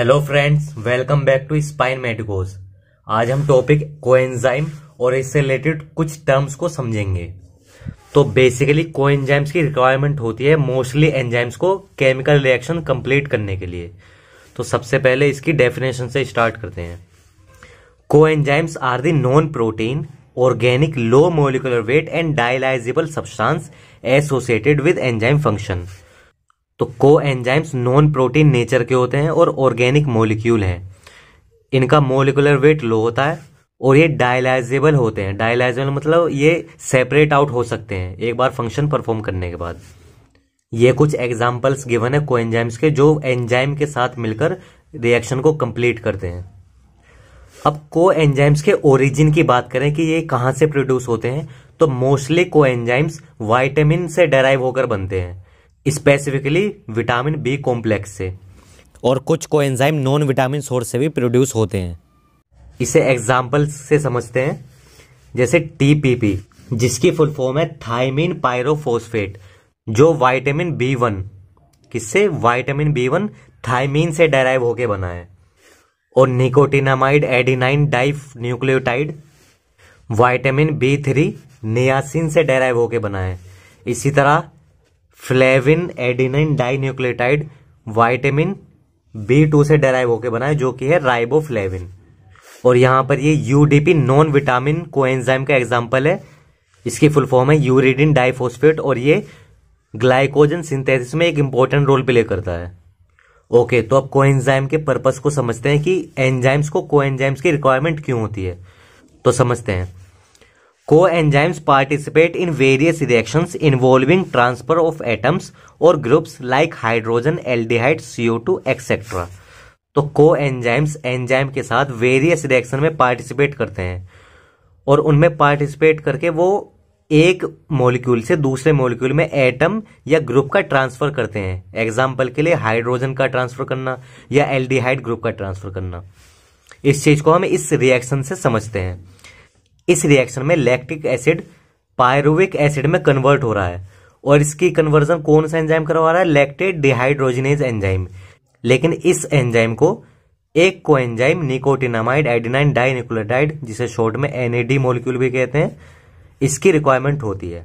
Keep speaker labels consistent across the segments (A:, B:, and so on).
A: Hello friends welcome back to Spine Medicos आज हम topic coenzyme और इससे रिलेटेड कुछ टर्म्स को समझेंगे तो बेसिकली कोएंजाइम्स की रिक्वायरमेंट होती है मोस्टली एंजाइम्स को केमिकल रिएक्शन कंप्लीट करने के लिए तो सबसे पहले इसकी डेफिनेशन से स्टार्ट करते हैं coenzymes are the non protein organic low molecular weight and dialysable substance associated with enzyme function तो को एंजाइम्स नॉन प्रोटीन नेचर के होते हैं और ऑर्गेनिक मोलिक्यूल हैं इनका मोलिकुलर वेट लो होता है और ये डायलाइजेबल होते हैं डायलाइजेबल मतलब ये सेपरेट आउट हो सकते हैं एक बार फंक्शन परफॉर्म करने के बाद ये कुछ एग्जाम्पल्स गिवन है को एंजाइम्स के जो एंजाइम के साथ मिलकर रिएक्शन को कंप्लीट करते हैं अब को एंजाइम्स के ओरिजिन की बात करें कि ये कहाँ से प्रोड्यूस होते हैं तो मोस्टली को एंजाइम्स वाइटामिन से डेराइव होकर बनते हैं स्पेसिफिकली विटामिन बी कॉम्प्लेक्स से और कुछ को एंजाइम नॉन विटामिन सोर्स से भी प्रोड्यूस होते हैं इसे एग्जाम्पल से समझते हैं जैसे टीपीपी जिसकी फुल फॉर्म है थाइमिन पायरोफोस्फेट जो वाइटामिन बी वन किससे वाइटामिन बी वन थाइमिन से डेराइव होके बना है और nicotinamide adenine dinucleotide vitamin B three niacin से डेराइव होके बना है इसी तरह flavin adenine dinucleotide vitamin B two से डेराइव होकर बना है जो कि है राइबोफ्लेविन और यहां पर ये यूडीपी नॉन विटामिन कोएंजाइम का एग्जाम्पल है इसकी फुल फॉर्म है यूरिडिन डाइफोस्फेट और ये ग्लाइकोजन सिंथेसिस में एक इंपॉर्टेंट रोल प्ले करता है ओके तो अब कोएंजाइम के पर्पस को समझते हैं कि एंजाइम्स को कोएंजाइम्स की रिक्वायरमेंट क्यों होती है तो समझते हैं Coenzymes participate in various reactions involving transfer of atoms or groups like hydrogen, aldehyde, CO2, etc. तो कोएंजाइम्स एंजाइम के साथ वेरियस रिएक्शन में पार्टिसिपेट करते हैं और उनमें पार्टिसिपेट करके वो एक मॉलिक्यूल से दूसरे मॉलिक्यूल में एटम या ग्रुप का ट्रांसफर करते हैं एग्जाम्पल के लिए हाइड्रोजन का ट्रांसफर करना या एल्डिहाइड ग्रुप का ट्रांसफर करना इस चीज को हम इस रिएक्शन से समझते हैं इस रिएक्शन में लैक्टिक एसिड पायरुविक एसिड में कन्वर्ट हो रहा है और इसकी कन्वर्जन कौन सा एंजाइम करवा रहा है लैक्टेट डिहाइड्रोजिनेज एंजाइम लेकिन इस एंजाइम को एक coenzyme nicotinamide adenine dinucleotide जिसे शॉर्ट में एनएडी मॉलिक्यूल भी कहते हैं इसकी रिक्वायरमेंट होती है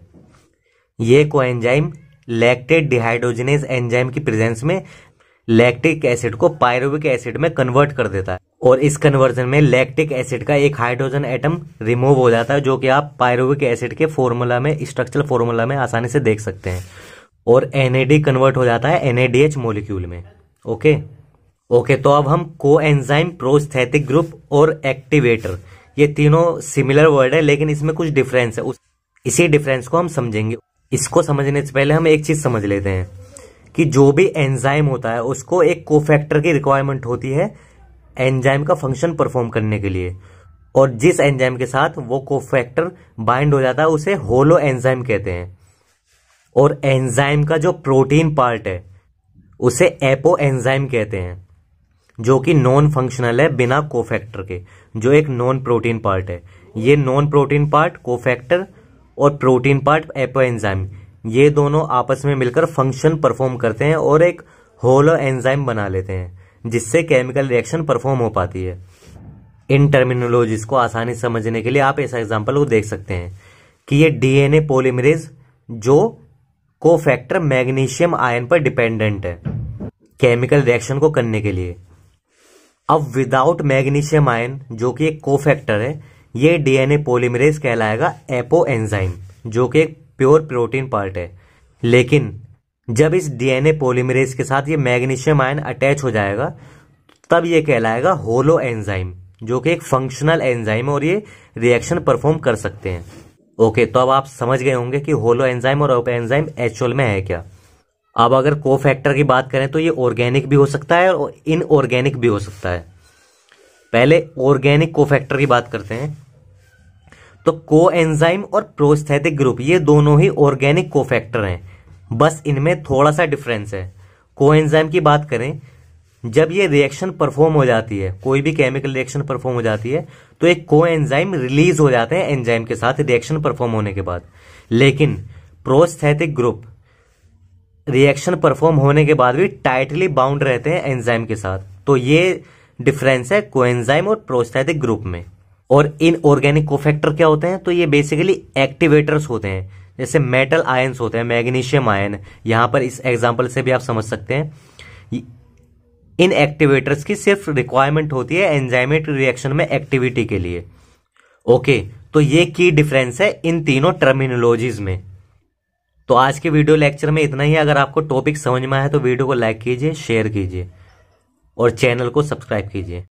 A: ये coenzyme lactate dehydrogenase enzyme की प्रेजेंस में लैक्टिक एसिड को पायरुविक एसिड में कन्वर्ट कर देता है और इस कन्वर्जन में लैक्टिक एसिड का एक हाइड्रोजन एटम रिमूव हो जाता है जो कि आप पायरोविक एसिड के फॉर्मूला में स्ट्रक्चरल फॉर्मूला में आसानी से देख सकते हैं और एनएडी कन्वर्ट हो जाता है एनएडीएच मोलिक्यूल में ओके ओके तो अब हम को एंजाइम प्रोस्थेटिक ग्रुप और एक्टिवेटर ये तीनों सिमिलर वर्ड है लेकिन इसमें कुछ डिफरेंस है उस इसी डिफरेंस को हम समझेंगे इसको समझने से पहले हम एक चीज समझ लेते हैं कि जो भी एंजाइम होता है उसको एक कोफैक्टर की रिक्वायरमेंट होती है एंजाइम का फंक्शन परफॉर्म करने के लिए और जिस एंजाइम के साथ वो कोफैक्टर बाइंड हो जाता है उसे होलो एंजाइम कहते हैं और एंजाइम का जो प्रोटीन पार्ट है उसे एपो एंजाइम कहते हैं जो कि नॉन फंक्शनल है बिना कोफैक्टर के जो एक नॉन प्रोटीन पार्ट है ये नॉन प्रोटीन पार्ट कोफैक्टर और प्रोटीन पार्ट एपो एंजाइम ये दोनों आपस में मिलकर फंक्शन परफॉर्म करते हैं और एक होलो एंजाइम बना लेते हैं जिससे केमिकल रिएक्शन परफॉर्म हो पाती है इन टर्मिनोलॉजीज को आसानी समझने के लिए आप ऐसा एग्जाम्पल को देख सकते हैं कि ये डीएनए पोलिमरेज जो को फैक्टर मैग्नीशियम आयन पर डिपेंडेंट है केमिकल रिएक्शन को करने के लिए अब विदाउट मैग्नीशियम आयन जो कि एक कोफैक्टर है ये डीएनए पोलिमरेज कहलाएगा एपो एंजाइम जो कि एक प्योर प्रोटीन पार्ट है लेकिन जब इस डीएनए पॉलीमरेज के साथ ये मैग्नीशियम आयन अटैच हो जाएगा तब ये कहलाएगा होलो एंजाइम जो कि एक फंक्शनल एंजाइम और ये रिएक्शन परफॉर्म कर सकते हैं ओके तो अब आप समझ गए होंगे कि होलो एंजाइम और ओप एंजाइम एक्चुअल में है क्या अब अगर को फैक्टर की बात करें तो ये ऑर्गेनिक भी हो सकता है और इनऑर्गेनिक भी हो सकता है पहले ऑर्गेनिक को फैक्टर की बात करते हैं तो को एंजाइम और प्रोस्थेटिक ग्रुप ये दोनों ही ऑर्गेनिक को फैक्टर हैं बस इनमें थोड़ा सा डिफरेंस है कोएंजाइम की बात करें जब ये रिएक्शन परफॉर्म हो जाती है कोई भी केमिकल रिएक्शन परफॉर्म हो जाती है तो एक कोएंजाइम रिलीज हो जाते हैं एंजाइम के साथ रिएक्शन परफॉर्म होने के बाद लेकिन प्रोस्थेटिक ग्रुप रिएक्शन परफॉर्म होने के बाद भी टाइटली बाउंड रहते हैं एंजाइम के साथ तो ये डिफरेंस है कोएंजाइम और प्रोस्थेटिक ग्रुप में और इन ऑर्गेनिक कोफैक्टर क्या होते हैं तो ये बेसिकली एक्टिवेटर्स होते हैं जैसे मेटल आयन्स होते हैं मैग्नीशियम आयन यहां पर इस एग्जाम्पल से भी आप समझ सकते हैं इन एक्टिवेटर्स की सिर्फ रिक्वायरमेंट होती है एंजाइमेट रिएक्शन में एक्टिविटी के लिए ओके तो ये की डिफरेंस है इन तीनों टर्मिनोलॉजीज में तो आज के वीडियो लेक्चर में इतना ही अगर आपको टॉपिक समझ में आया तो वीडियो को लाइक कीजिए शेयर कीजिए और चैनल को सब्सक्राइब कीजिए